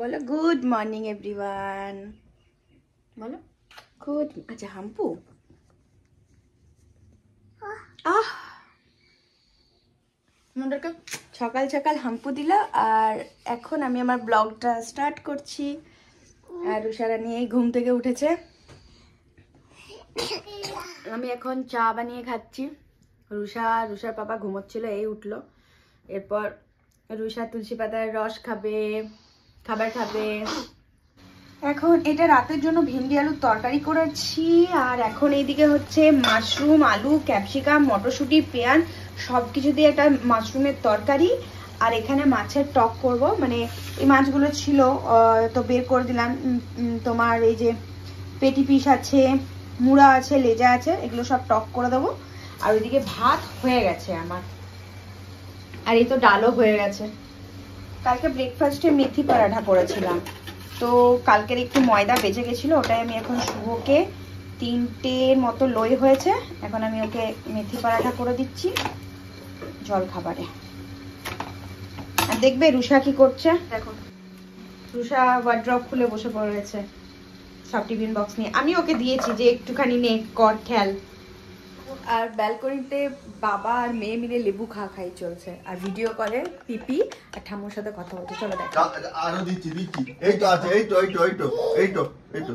বলো good morning everyone বলো good আচ্ছা হাম্পু আহ সকাল সকাল হাম্পু দিল আর এখন আমি আমার ব্লগটা স্টার্ট করছি আর উষারা নিয়েই ঘুম থেকে উঠেছে আমি এখন চা বানিয়ে খাচ্ছি রুষা রুষার পাপা ঘুমোচ্ছিল এই উঠলো এরপর রুষা তুলসী পাতার রস খাবে খাবার খাবে এখন এটা রাতের জন্য ভেন্ডি আলুর তরকারি করেছি আর এখন এইদিকে হচ্ছে মাশরুম আলু ক্যাপসিকাম মটরশুঁটি পেঁয়াজ সব কিছু দিয়ে একটা মাশরুমের তরকারি আর এখানে মাছের টক করব মানে এই মাছগুলো ছিল তো বের করে দিলাম তোমার এই যে পেটি পিস আছে মুড়া আছে লেজা আছে এগুলো সব টক করে দেবো আর ওইদিকে ভাত হয়ে গেছে আমার আর এই তো ডালও হয়ে গেছে কালকে ব্রেকফাস্টে মেথি পরাঠা করেছিলাম তো কালকের একটু ময়দা বেজে গেছিলো ওটাই আমি এখন শুভকে তিনটের মতো লই হয়েছে এখন আমি ওকে মেথি পরাঠা করে দিচ্ছি জল খাবারে আর দেখবে রুষা কি করছে দেখো রুষা ওয়ার্ড্রপ খুলে বসে পড়েছে সব টিফিন বক্স নিয়ে আমি ওকে দিয়েছি যে একটুখানি নে কর খেয়াল আর ব্যালকনিতে বাবা আর মেয়ে মিলে লেবু খা খাই চলছে আর ভিডিও করে পিপি আর ঠাম্মুর সাথে কথা বলছে চলো দেখ আরো দিচ্ছি দিচ্ছি এই তো আছে এই তো এই তো এই তো এই তো এই তো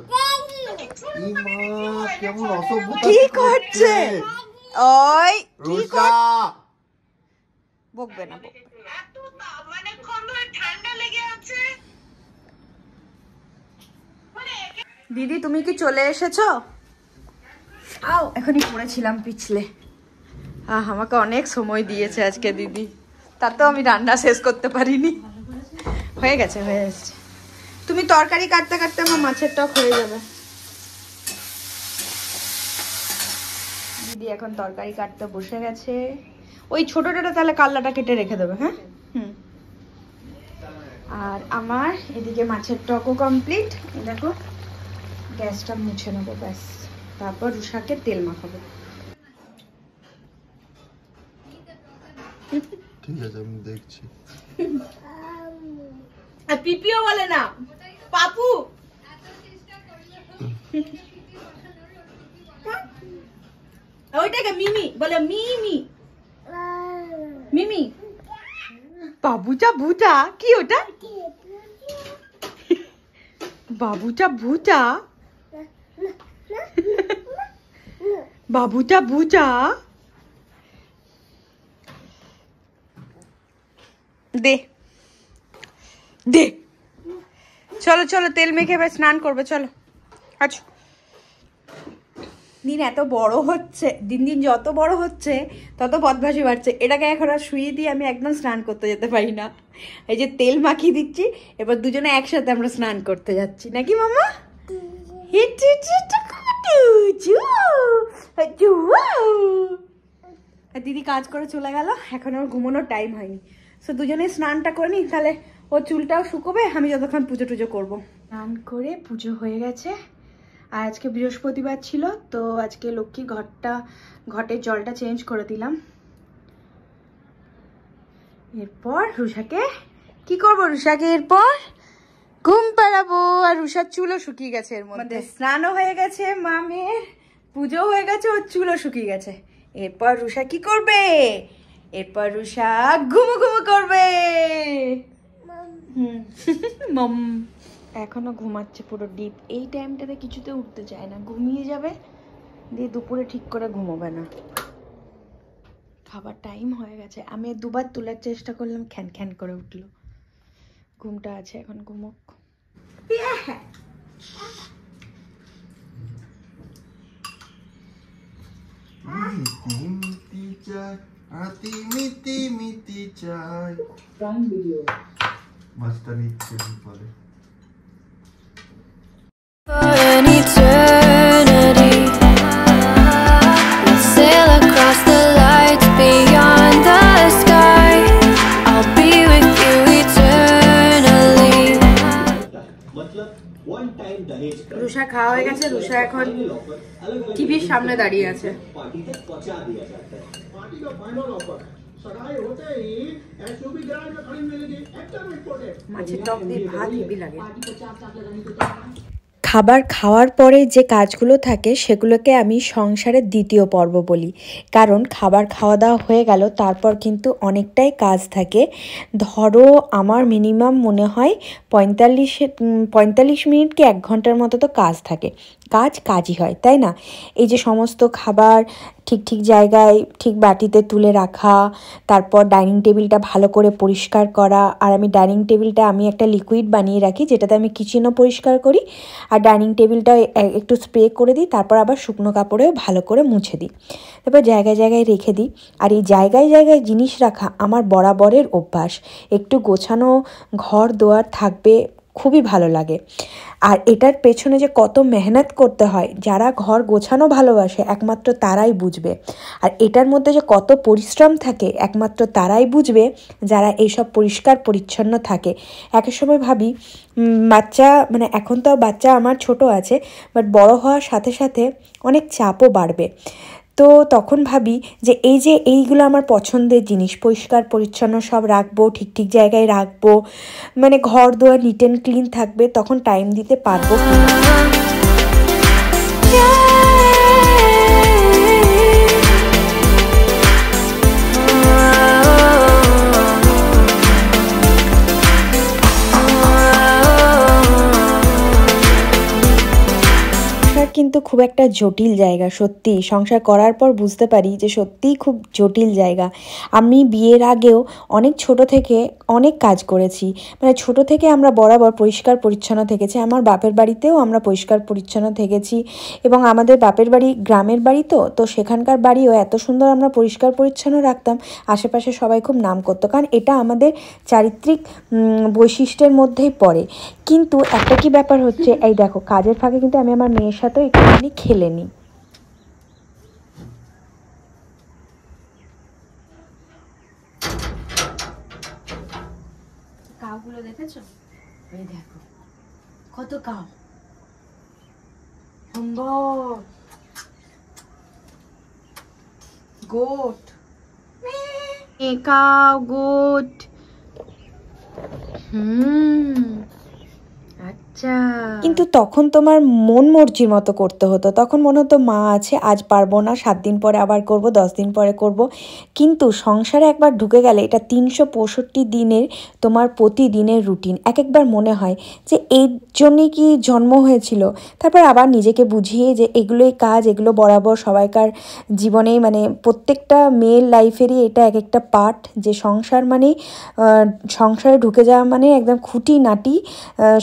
দিদি তুমি কি চলে এসেছো আও এখনই পড়েছিলাম পিছলে আহ আমাকে অনেক সময় দিয়েছে আজকে দিদি তাতেও আমি রান্না শেষ করতে পারিনি হয়ে গেছে হয়ে গেছে তুমি তরকারি কাটতে কাটতে আমার মাছের টক হয়ে যাবে দিদি এখন তরকারি কাটতে বসে গেছে ওই ছোটোটা তাহলে কাল্লাটা কেটে রেখে দেবে হ্যাঁ হুম আর আমার এদিকে মাছের টকও কমপ্লিট দেখো গ্যাসটা মুছে নেবো ব্যাস তারপর শাকে তেল মাখাবো ঠিক আছে আমি দেখছি আর পিপিও বলে না পাপু ওইটাকে মিমি বলে মিমি মিমি বাবুটা ভুটা কি ওটা বাবুটা ভুটা বাবুটা বুটা দে দে চলো চলো তেল মেখে এবার স্নান করবে চলো আচ্ছা দিন এত বড় হচ্ছে দিন দিন যত বড় হচ্ছে তত বদভাসি বাড়ছে এটাকে এখন আর শুয়ে দিয়ে আমি একদম স্নান করতে যেতে পারি না এই যে তেল মাখিয়ে দিচ্ছি এবার দুজনে একসাথে আমরা স্নান করতে যাচ্ছি নাকি মামা হিট হিট আর দিদি কাজ করে চলে গেল এখন ওর ঘুমানোর টাইম হয়নি সো দুজনে স্নানটা করে নিই তাহলে ও চুলটাও শুকোবে আমি যতক্ষণ পুজো টুজো করবো স্নান করে পুজো হয়ে গেছে আর আজকে বৃহস্পতিবার ছিল তো আজকে লক্ষ্মীর ঘরটা ঘটের জলটা চেঞ্জ করে দিলাম এরপর রুষাকে কি করবো রুষাকে এরপর ঘুম পাড়াবো আর উষার চুলও শুকিয়ে গেছে এর মধ্যে মানে স্নানও হয়ে গেছে মামের পুজো হয়ে গেছে ওর চুলও শুকিয়ে গেছে এরপর রুষা কি করবে এরপর রুষা ঘুমো ঘুমো করবে মম এখনো ঘুমাচ্ছে পুরো ডিপ এই টাইমটাতে কিছুতে উঠতে চায় না ঘুমিয়ে যাবে দিয়ে দুপুরে ঠিক করে ঘুমোবে না খাবার টাইম হয়ে গেছে আমি দুবার তোলার চেষ্টা করলাম খ্যান খ্যান করে উঠলো ঘুমটা আছে এখন ঘুমুক মিতি চাই হাতি চাই ভিডিও মাস্টার নিচ্ছে বলে রুষা খাওয়া হয়ে গেছে রুষা এখন টিভির সামনে দাঁড়িয়ে আছে মাছের টক দিয়ে ভাত হেভি লাগে খাবার খাওয়ার পরে যে কাজগুলো থাকে সেগুলোকে আমি সংসারের দ্বিতীয় পর্ব বলি কারণ খাবার খাওয়া দাওয়া হয়ে গেল তারপর কিন্তু অনেকটাই কাজ থাকে ধরো আমার মিনিমাম মনে হয় পঁয়তাল্লিশ পঁয়তাল্লিশ মিনিট কি এক ঘন্টার মতো তো কাজ থাকে কাজ কাজই হয় তাই না এই যে সমস্ত খাবার ঠিক ঠিক জায়গায় ঠিক বাটিতে তুলে রাখা তারপর ডাইনিং টেবিলটা ভালো করে পরিষ্কার করা আর আমি ডাইনিং টেবিলটা আমি একটা লিকুইড বানিয়ে রাখি যেটাতে আমি কিচেনও পরিষ্কার করি আর ডাইনিং টেবিলটা একটু স্প্রে করে দিই তারপর আবার শুকনো কাপড়েও ভালো করে মুছে দিই তারপর জায়গায় জায়গায় রেখে দিই আর এই জায়গায় জায়গায় জিনিস রাখা আমার বরাবরের অভ্যাস একটু গোছানো ঘর দোয়ার থাকবে খুবই ভালো লাগে আর এটার পেছনে যে কত মেহনত করতে হয় যারা ঘর গোছানো ভালোবাসে একমাত্র তারাই বুঝবে আর এটার মধ্যে যে কত পরিশ্রম থাকে একমাত্র তারাই বুঝবে যারা এইসব পরিষ্কার পরিচ্ছন্ন থাকে একের সময় ভাবি বাচ্চা মানে এখন তো বাচ্চা আমার ছোট আছে বাট বড় হওয়ার সাথে সাথে অনেক চাপও বাড়বে তো তখন ভাবি যে এই যে এইগুলো আমার পছন্দের জিনিস পরিষ্কার পরিচ্ছন্ন সব রাখবো ঠিক ঠিক জায়গায় রাখবো মানে ঘর দোয়ার নিট অ্যান্ড ক্লিন থাকবে তখন টাইম দিতে পারবো কিন্তু খুব একটা জটিল জায়গা সত্যি সংসার করার পর বুঝতে পারি যে সত্যিই খুব জটিল জায়গা আমি বিয়ের আগেও অনেক ছোট থেকে অনেক কাজ করেছি মানে ছোট থেকে আমরা বরাবর পরিষ্কার পরিচ্ছন্ন থেকেছি আমার বাপের বাড়িতেও আমরা পরিষ্কার পরিচ্ছন্ন থেকেছি এবং আমাদের বাপের বাড়ি গ্রামের বাড়ি তো তো সেখানকার বাড়িও এত সুন্দর আমরা পরিষ্কার পরিচ্ছন্ন রাখতাম আশেপাশে সবাই খুব নাম করতো কারণ এটা আমাদের চারিত্রিক বৈশিষ্ট্যের মধ্যেই পড়ে কিন্তু একটা কি ব্যাপার হচ্ছে এই দেখো কাজের ফাঁকে কিন্তু আমি আমার মেয়ের সাথেও একটু আমি খেলে নিই কাউগুলো দেখেছো দেখো কত কাউ গোট কাউ গোট হুম আচ্ছা। কিন্তু তখন তোমার মন মর্জির মতো করতে হতো তখন মনে হতো মা আছে আজ পারবো না সাত দিন পরে আবার করব দশ দিন পরে করব কিন্তু সংসারে একবার ঢুকে গেলে এটা তিনশো পঁয়ষট্টি দিনের তোমার প্রতিদিনের রুটিন এক একবার মনে হয় যে এই জন্যে কি জন্ম হয়েছিল তারপর আবার নিজেকে বুঝিয়ে যে এগুলোই কাজ এগুলো বরাবর সবাইকার জীবনেই মানে প্রত্যেকটা মেয়ের লাইফেরই এটা এক একটা পার্ট যে সংসার মানে সংসারে ঢুকে যাওয়া মানে একদম খুঁটি নাটি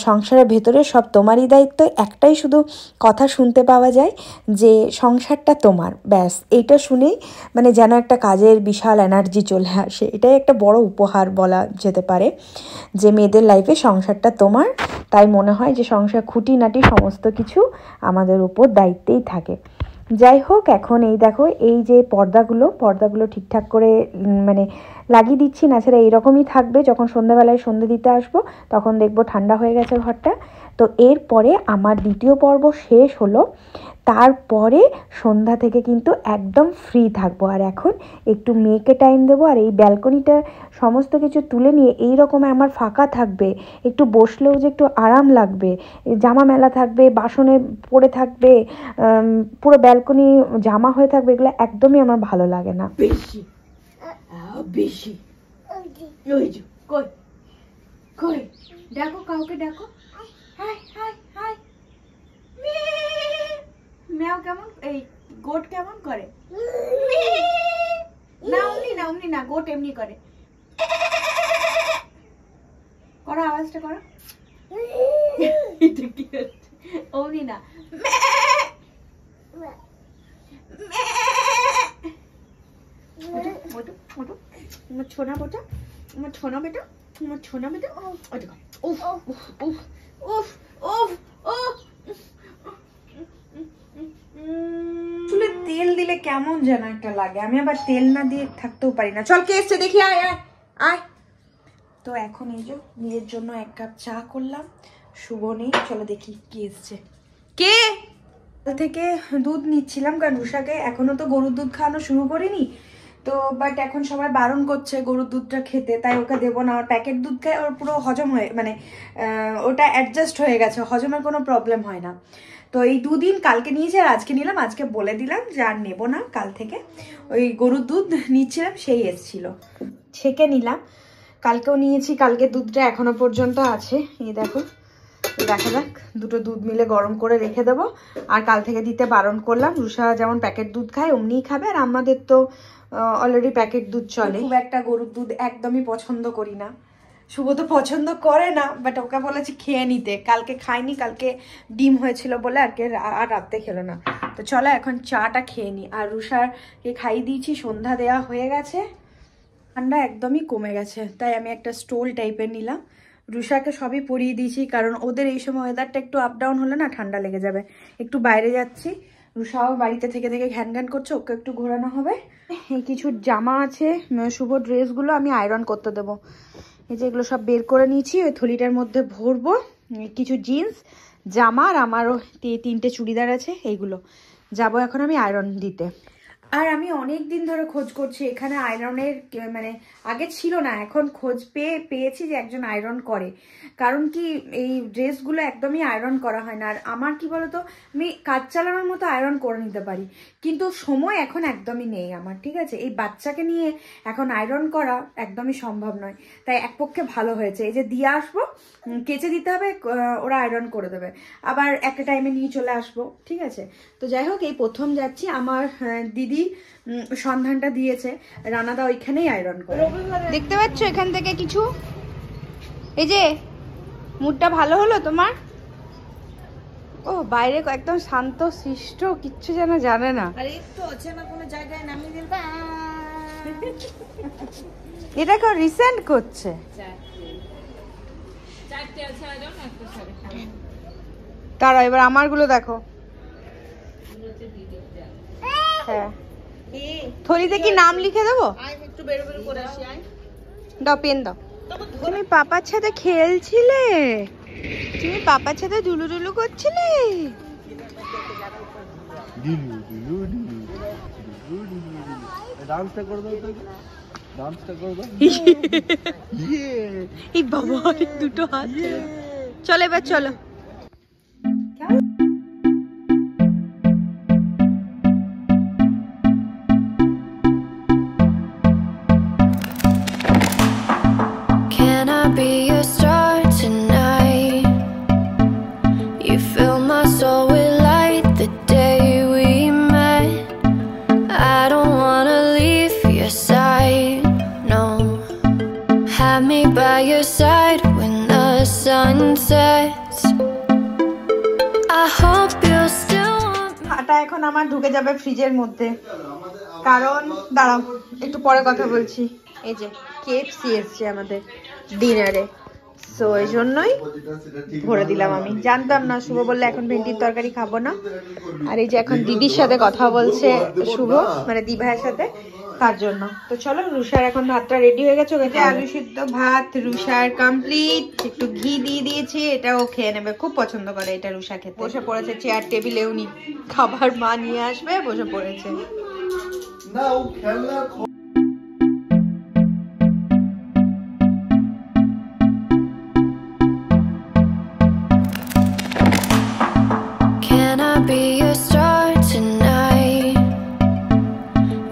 সংসারের ভেতর ভেতরে সব তোমারই দায়িত্ব একটাই শুধু কথা শুনতে পাওয়া যায় যে সংসারটা তোমার ব্যাস এইটা শুনেই মানে যেন একটা কাজের বিশাল এনার্জি চলে আসে এটাই একটা বড় উপহার বলা যেতে পারে যে মেয়েদের লাইফে সংসারটা তোমার তাই মনে হয় যে সংসার খুঁটিনাটি সমস্ত কিছু আমাদের উপর দায়িত্বেই থাকে যাই হোক এখন এই দেখো এই যে পর্দাগুলো পর্দাগুলো ঠিকঠাক করে মানে লাগিয়ে দিচ্ছি না ছাড়া এইরকমই থাকবে যখন সন্ধ্যাবেলায় সন্ধে দিতে আসবো তখন দেখবো ঠান্ডা হয়ে গেছে ঘরটা তো এরপরে আমার দ্বিতীয় পর্ব শেষ হলো তারপরে সন্ধ্যা থেকে কিন্তু একদম ফ্রি থাকবো আর এখন একটু মেয়েকে টাইম দেবো আর এই ব্যালকনিটা সমস্ত কিছু তুলে নিয়ে এই রকম আমার ফাঁকা থাকবে একটু বসলেও যে একটু আরাম লাগবে জামা মেলা থাকবে বাসনে পড়ে থাকবে পুরো ব্যালকনি জামা হয়ে থাকবে এগুলো একদমই আমার ভালো লাগে না বেশি বেশি কাউকে দেখো গোট কেমন করে না অমনি না অমনি না গোট এমনি করে করো আওয়াজটা করো অমনি না ছোনা বেটা ছোনা বেটা ছোনা বেটা ও উফ উফ উফ উফ উফ উফ চুলে তেল দিলে কেমন যেন একটা লাগে আমি আবার তেল না দিয়ে থাকতেও পারি না চল কে এসছে দেখি আয় আয় আয় তো এখন এই যে নিজের জন্য এক কাপ চা করলাম শুভ নেই চলো দেখি কে এসছে কে থেকে দুধ নিচ্ছিলাম কারণ উষাকে এখনো তো গরুর দুধ খাওয়ানো শুরু করিনি তো বাট এখন সবাই বারণ করছে গরুর দুধটা খেতে তাই ওকে দেবো না ওর প্যাকেট দুধ খায় ওর পুরো হজম হয়ে মানে ওটা অ্যাডজাস্ট হয়ে গেছে হজমের কোনো প্রবলেম হয় না তো এই দুদিন কালকে নিয়েছে আর আজকে নিলাম আজকে বলে দিলাম যে আর নেবো না কাল থেকে ওই গরুর দুধ নিচ্ছিলাম সেই এসছিল ছেঁকে নিলাম কালকেও নিয়েছি কালকে দুধটা এখনো পর্যন্ত আছে এই দেখো দেখা যাক দুটো দুধ মিলে গরম করে রেখে দেবো আর কাল থেকে দিতে বারণ করলাম রুষা যেমন প্যাকেট দুধ খায় অমনিই খাবে আর আমাদের তো অলরেডি প্যাকেট দুধ চলে খুব একটা গরুর দুধ একদমই পছন্দ করি না শুভ তো পছন্দ করে না বাট ওকে বলেছি খেয়ে নিতে কালকে খাইনি কালকে ডিম হয়েছিল বলে আর কে আর রাত্রে খেলো না তো চলো এখন চাটা খেয়ে নি আর রুষারকে খাইয়ে দিয়েছি সন্ধ্যা দেয়া হয়ে গেছে ঠান্ডা একদমই কমে গেছে তাই আমি একটা স্টোল টাইপের নিলাম রুষাকে সবই পরিয়ে দিয়েছি কারণ ওদের এই সময় ওয়েদারটা একটু আপ ডাউন হলে না ঠান্ডা লেগে যাবে একটু বাইরে যাচ্ছি রুষাও বাড়িতে থেকে থেকে ঘ্যান ঘ্যান করছে ওকে একটু ঘোরানো হবে কিছু জামা আছে শুভ ড্রেসগুলো আমি আয়রন করতে দেবো এই যে এগুলো সব বের করে নিয়েছি ওই থলিটার মধ্যে ভরবো কিছু জিন্স জামা আর আমারও তিনটে চুড়িদার আছে এইগুলো যাব এখন আমি আয়রন দিতে আর আমি অনেক দিন ধরে খোঁজ করছি এখানে আয়রনের মানে আগে ছিল না এখন খোঁজ পেয়ে পেয়েছি যে একজন আয়রন করে কারণ কি এই ড্রেসগুলো একদমই আয়রন করা হয় না আর আমার কি বলতো আমি কাজ চালানোর মতো আয়রন করে নিতে পারি কিন্তু সময় এখন একদমই নেই আমার ঠিক আছে এই বাচ্চাকে নিয়ে এখন আয়রন করা একদমই সম্ভব নয় তাই এক পক্ষে ভালো হয়েছে এই যে দিয়ে আসবো কেচে দিতে হবে ওরা আয়রন করে দেবে আবার একটা টাইমে নিয়ে চলে আসবো ঠিক আছে তো যাই হোক এই প্রথম যাচ্ছি আমার হ্যাঁ, দিদি সন্ধানটা দিয়েছে রানাদা ওইখানেই আয়রন করে দেখতে পাচ্ছ এখান থেকে কিছু এই যে মুডটা ভালো হলো তোমার ও বাইরে একদম শান্ত সৃষ্ট কিচ্ছু যেন জানে না এটা কেউ রিসেন্ট করছে তারা এবার আমারগুলো দেখো হ্যাঁ থলিতে কি নাম লিখে দেবো দাও পেন দাও তুমি পাপার সাথে খেলছিলে তুমি পাপার সাথে ডুলু ডুলু করছিলে ডান্সটা করে ইয়ে। ইয়ে। এই দুটো হাত ইয়ে। চলো এবার চলো got me by your side when the sun sets I hope you still আটা এখন আমার ঢুকে যাবে ফ্রিজের মধ্যে কারণ দাঁড়াও একটু পরে কথা বলছি এই যে কেপসি এসছে আমাদের ডিনারে সো এই জন্যই ভরে দিলাম আমি জানতাম না শুভ বললে এখন ভেন্ডির তরকারি খাবো না আর এই যে এখন দিদির সাথে কথা বলছে শুভ মানে দিভাইয়ের সাথে তার জন্য তো চলো রুষার এখন ভাতটা রেডি হয়ে গেছে ওখানে আলু সিদ্ধ ভাত রুষার কমপ্লিট একটু ঘি দিয়ে দিয়েছি এটা ও খেয়ে নেবে খুব পছন্দ করে এটা রুষা খেতে বসে পড়েছে চেয়ার টেবিলে উনি খাবার মা নিয়ে আসবে বসে পড়েছে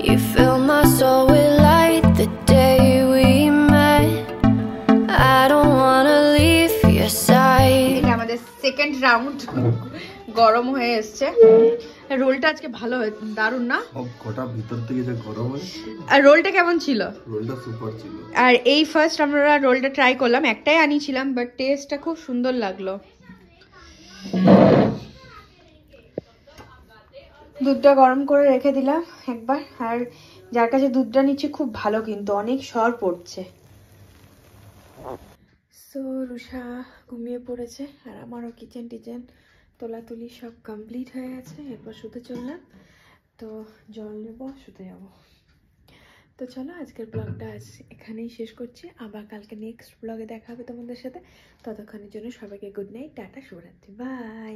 আমাদের সেকেন্ড রাউন্ড গরম হয়ে রোলটা আজকে ভালো দারুন না আর রোলটা কেমন ছিল আর এই ফার্স্ট আমরা রোলটা ট্রাই করলাম একটাই আনিয়েছিলাম বাট টেস্টটা খুব সুন্দর লাগলো দুধটা গরম করে রেখে দিলাম একবার আর যার কাছে দুধটা নিচ্ছি খুব ভালো কিন্তু অনেক সর পড়ছে সো রুষা ঘুমিয়ে পড়েছে আর আমারও কিচেন টিচেন তোলাতুলি সব কমপ্লিট হয়ে গেছে এরপর শুতে চললাম তো জল নেবো শুতে যাবো তো চলো আজকের ব্লগটা আজ এখানেই শেষ করছি আবার কালকে নেক্সট ব্লগে দেখা হবে তোমাদের সাথে ততক্ষণের জন্য সবাইকে গুড নাইট টাটা শুভরাত্রি বাই